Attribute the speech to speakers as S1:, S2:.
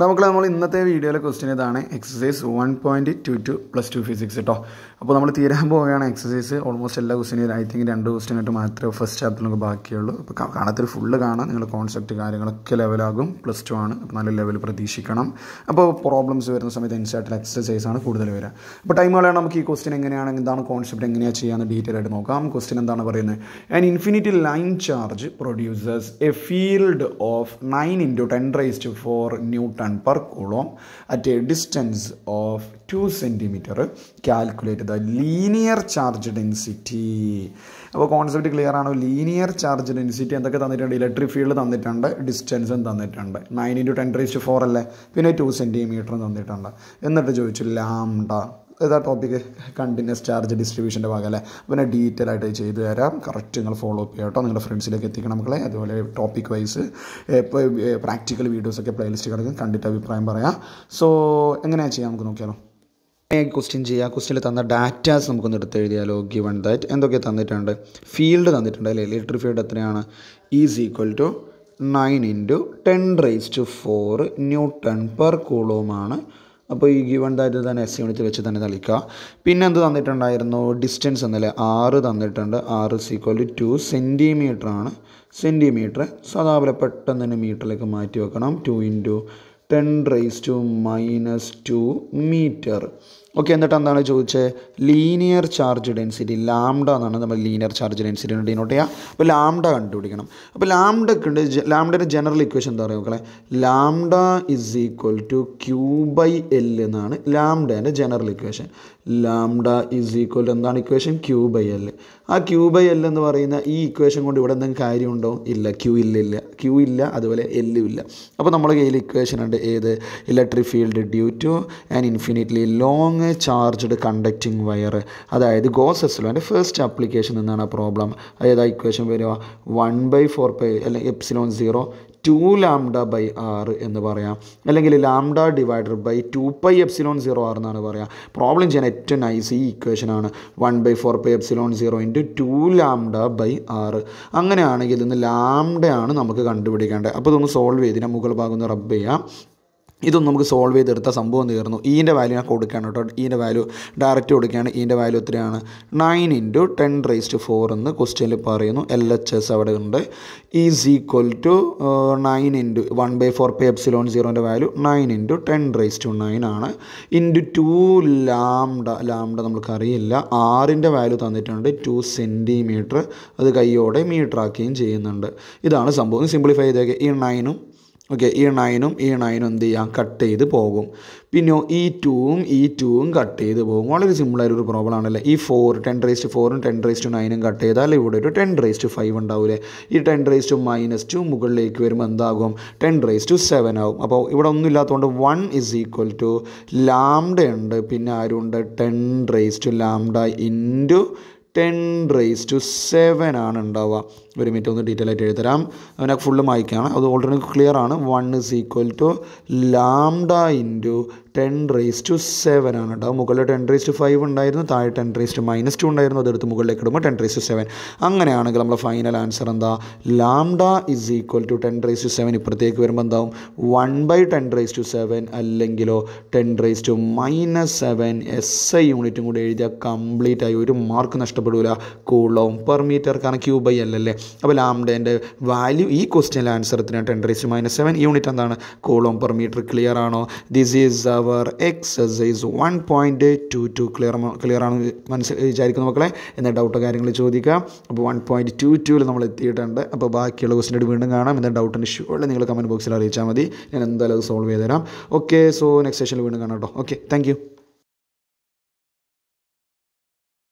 S1: നമുക്ക് നമ്മൾ ഇന്നത്തെ വീഡിയോയിലെ ക്വസ്റ്റ്യൻ ഇതാണ് exercise one point two two plus two physics കേട്ടോ അപ്പോൾ നമ്മൾ തീരാൻ പോവുകയാണ് എക്സസൈസ് ഓൾമോസ്റ്റ് എല്ലാ ക്വസ്റ്റിനും ഐ തിങ്ക് രണ്ട് ക്വസ്റ്റ്യൻ ആയിട്ട് മാത്രമേ ഫസ്റ്റ് നമുക്ക് ബാക്കിയുള്ളൂ അപ്പോൾ കാണാത്തൊരു ഫുള്ള് കാണാം നിങ്ങളുടെ കോൺസെപ്റ്റ് കാര്യങ്ങളൊക്കെ ലെവലാകും പ്ലസ് ടു ആണ് അപ്പോൾ നല്ല ലെവൽ പ്രതീക്ഷിക്കണം അപ്പോൾ പ്രോബ്ലംസ് വരുന്ന സമയത്ത് ഇൻസ്റ്റാർട്ടിൽ എക്സസൈസ് ആണ് കൂടുതൽ വരിക അപ്പോൾ ടൈം കളയാണ് നമുക്ക് ഈ ക്വസ്റ്റ്യൻ എങ്ങനെയാണ് എന്താണ് കോൺസെപ്റ്റ് എങ്ങനെയാണ് ചെയ്യാമെന്ന് ഡീറ്റെയിൽ ആയിട്ട് നോക്കാം ക്വസ്റ്റ്യൻ എന്താണ് പറയുന്നത് an infinity line charge produces a field of nine into ten raise to four newton ton per coulomb at a distance of two centimetre calculate the linear charge density അപ്പോൾ concept clear ആണോ linear charge density എന്തൊക്കെ തന്നിട്ടുണ്ട് electric field തന്നിട്ടുണ്ട് ഡിസ്റ്റൻസും തന്നിട്ടുണ്ട് nine into ten raised four അല്ലേ പിന്നെ two സെൻറ്റിമീറ്ററും തന്നിട്ടുണ്ട് എന്നിട്ട് ചോദിച്ചു ലാംഡ ഏതാ ടോപ്പിക്ക് കണ്ടിന്യൂസ് ചാർജ് ഡിസ്ട്രിബ്യൂഷൻ്റെ ഭാഗമല്ലേ അല്ലേ പിന്നെ ഡീറ്റെയിൽ ആയിട്ട് ചെയ്തു തരാം കറക്റ്റ് നിങ്ങൾ ഫോളോ അപ്പ് ചെയ്യാം കേട്ടോ നിങ്ങളുടെ ഫ്രണ്ട്സിലേക്ക് എത്തിക്കണം മക്കളെ അതുപോലെ ടോപ്പിക് വൈസ് ഇപ്പോൾ പ്രാക്ടിക്കൽ വീഡിയോസൊക്കെ പ്ലേലിസ്റ്റ് കിടക്കും കണ്ടിട്ട് അഭിപ്രായം പറയാം സോ എങ്ങനെയാണ് ചെയ്യാം നമുക്ക് നോക്കിയാലോ ക്വസ്റ്റ്യൻ ചെയ്യുക ക്വസ്റ്റ്യനിൽ തന്ന ഡാറ്റാസ് നമുക്കൊന്ന് എടുത്ത് എഴുതിയാലോ ഗിവൺ ദാറ്റ് എന്തൊക്കെ തന്നിട്ടുണ്ട് ഫീൽഡ് തന്നിട്ടുണ്ട് അല്ലേ ഇലക്ട്രിക് ഫീൽഡ് എത്രയാണ് is equal to nine into ten raise to four newton per കൂളോമാണ് ആണ് അപ്പോൾ ഈ ഗിവൺ ദാറ്റ് തന്നെ എസ് യൂണിറ്റ് വെച്ച് തന്നെ തളിക്കുക പിന്നെ എന്ത് തന്നിട്ടുണ്ടായിരുന്നു ഡിസ്റ്റൻസ് എന്നല്ലേ ആറ് തന്നിട്ടുണ്ട് ആറ് സീക്വൽ ടു സെൻറ്റിമീറ്റർ ആണ് സെൻറ്റിമീറ്റർ സദാപോലെ പെട്ടെന്ന് തന്നെ മീറ്ററിലേക്ക് മാറ്റി വെക്കണം two into ten raise to minus two metre okay എന്നിട്ട് എന്താണ് ചോദിച്ചത് ലീനിയർ ചാർജ് ഡെൻസിറ്റി ലാംഡ എന്നാണ് നമ്മൾ ലീനിയർ ചാർജ് ഡെൻസിറ്റി ഡിനോട്ട് ചെയ്യുക അപ്പോൾ ലാംഡ കണ്ടുപിടിക്കണം അപ്പോൾ ലാംഡക്ക് ഉണ്ട് ലാംഡയുടെ ജനറൽ ഇക്വേഷൻ എന്താ പറയുക മക്കളെ lambda is equal to Q by L എന്നാണ് ലാംഡേൻ്റെ general equation lambda is equal എന്താണ് ഇക്വേഷൻ ക്യൂ ബൈ എൽ ആ ക്യൂ ബൈ എൽ എന്ന് പറയുന്ന ഈ ഇക്വേഷൻ കൊണ്ട് ഇവിടെ എന്തെങ്കിലും കാര്യമുണ്ടോ ഇല്ല ക്യൂ ഇല്ലില്ല ക്യൂ ഇല്ല അതുപോലെ എല്ലും ഇല്ല അപ്പോൾ നമ്മുടെ കയ്യിൽ ഇക്വേഷൻ ഉണ്ട് ഏത് electric field due to and infinitely long charged conducting wire അതായത് ഗോസസ്ലോ എൻ്റെ ഫസ്റ്റ് ആപ്ലിക്കേഷൻ എന്നാണ് ആ പ്രോബ്ലം അതായത് ആ ഇക്വേഷൻ വരിക വൺ ബൈ ഫോർ പൈ അല്ലെങ്കിൽ epsilon zero two lambda by R എന്ന് പറയാം അല്ലെങ്കിൽ lambda divided by two pi epsilon zero R എന്നാണ് പറയുക പ്രോബ്ലം ചെയ്യാൻ ഏറ്റവും നൈസ് ഈ ആണ് one by four pi epsilon zero into two lambda by R അങ്ങനെയാണെങ്കിൽ ഇതിൽ നിന്ന് ലാംഡയാണ് നമുക്ക് കണ്ടുപിടിക്കേണ്ടത് അപ്പോൾ ഇതൊന്ന് സോൾവ് ചെയ്തിട്ട് മുകൾ ഭാഗം ഒന്ന് റബ്ബ് ചെയ്യാം ഇതൊന്നും നമുക്ക് സോൾവ് ചെയ്തെടുത്ത സംഭവം തീർന്നു ഈൻ്റെ വാല്യൂ ഞാൻ കൊടുക്കുകയാണ് കേട്ടോ ഈൻ്റെ വാല്യൂ ഡയറക്റ്റ് കൊടുക്കുകയാണ് ഈൻ്റെ e വാല്യൂ എത്രയാണ് nine into ten raised four എന്ന് ക്വസ്റ്റ്യനിൽ പറയുന്നു എൽ എച്ച് എസ് അവിടെ ഉണ്ട് is equal to nine into one by four pi epsilon സീറോൻ്റെ value nine into ten raise to nine ആണ് ഇൻറ്റു ടു ലാംഡ ലാംഡ നമുക്കറിയില്ല ആറിൻ്റെ വാല്യൂ തന്നിട്ടുണ്ട് ടു സെൻറ്റിമീറ്റർ അത് കൈയോടെ മീറ്റർ ആക്കുകയും ചെയ്യുന്നുണ്ട് ഇതാണ് സംഭവം സിംപ്ലിഫൈ ചെയ്തേക്കുക ഈ നയനും ഓക്കെ ഈ നയനും ഈ നയനും എന്ത് ചെയ്യാം കട്ട് ചെയ്ത് പോകും പിന്നെ ഈ ടൂവും ഈ ടൂവും കട്ട് ചെയ്ത് പോകും വളരെ സിമ്പിളായ പ്രോബ്ലം ആണല്ലേ ഈ ഫോർ ടെൻ റേസ്റ്റ് ഫോറും ടെൻ റേസ്റ്റ് നയനും കട്ട് ചെയ്താൽ ഇവിടെ ഒരു ടെൻ റേസ്റ്റ് ഫൈവ് ഉണ്ടാവില്ലേ ഈ ടെൻ റേസ്റ്റ് മൈനസ് ടു മുകളിലേക്ക് വരുമ്പോൾ എന്താകും ടെൻ റേസ്റ്റ് സെവൻ ആകും അപ്പോൾ ഇവിടെ ഒന്നും ഇല്ലാത്തതുകൊണ്ട് one is equal to lambda ഉണ്ട് പിന്നെ ആരുണ്ട് ten raised lambda into ten raise to seven ആണ് ഉണ്ടാവുക ഒരു മിനിറ്റ് ഒന്ന് ഡീറ്റെയിൽ ആയിട്ട് എഴുതരാം അവനെ ഫുള്ള് മായ്ക്കാണ് അത് ഓൾറെഡി ക്ലിയർ ആണ് one is equal to lambda into ten raise to seven ആണ് കേട്ടോ മുകളിൽ ടെൻ റേസ് ടു ഫൈവ് ഉണ്ടായിരുന്നു താഴെ ten raise to minus two ഉണ്ടായിരുന്നു അതെടുത്ത് മുകളിലേക്ക് ഇടുമ്പോൾ ടെൻ റേസ് ടു സെവൻ അങ്ങനെയാണെങ്കിൽ നമ്മുടെ ഫൈനൽ ആൻസർ എന്താ lambda is equal to ten raise to seven ഇപ്പുറത്തേക്ക് വരുമ്പോൾ എന്താവും one by ten raise to seven അല്ലെങ്കിലോ ten raise to minus seven S I യൂണിറ്റും കൂടി എഴുതിയാൽ കംപ്ലീറ്റ് ആയി ഒരു മാർക്ക് നഷ്ടപ്പെടില്ല കൂളവും പെർ മീറ്റർ കാരണം ക്യൂ ബൈ അല്ലല്ലേ അപ്പോൾ ലാംഡേൻ്റെ വാല്യൂ ഈ ക്വസ്റ്റ്യനിലെ ആൻസറത്തിന് ten raise minus seven unit എന്താണ് കോളം പെർ മീറ്റർ ക്ലിയർ ആണോ this is our exercise one point two two clear clear ആണ് മനസ്സിൽ വിചാരിക്കുന്ന മക്കളെ എന്താ ഡൗട്ട് കാര്യങ്ങൾ ചോദിക്കുക അപ്പോൾ വൺ പോയിൻറ്റ് ടു ടുവിൽ നമ്മൾ എത്തിയിട്ടുണ്ട് അപ്പോൾ ബാക്കിയുള്ള ക്വസ്റ്റിനായിട്ട് വീണ്ടും കാണാം എന്താ ഇഷ്യൂ ഷുവറിൽ നിങ്ങൾ കമൻറ്റ് ബോക്സിൽ അറിയിച്ചാൽ മതി ഞാൻ എന്തായാലും അത് സോൾവ് ചെയ്തു തരാം ഓക്കെ സോ നെക്സ്റ്റ് സെഷനിൽ വീണ്ടും കാണാം കേട്ടോ ഓക്കെ താങ്ക്